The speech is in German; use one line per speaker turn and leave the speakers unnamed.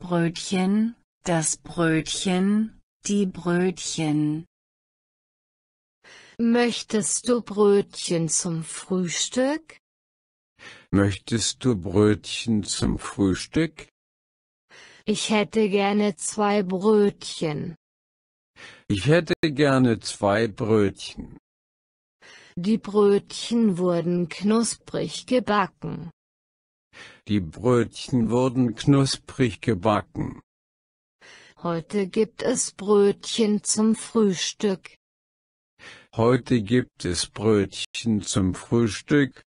Brötchen, das Brötchen, die Brötchen. Möchtest du Brötchen zum Frühstück?
Möchtest du Brötchen zum Frühstück?
Ich hätte gerne zwei Brötchen.
Ich hätte gerne zwei Brötchen.
Die Brötchen wurden knusprig gebacken.
Die Brötchen wurden knusprig gebacken.
Heute gibt es Brötchen zum Frühstück.
Heute gibt es Brötchen zum Frühstück.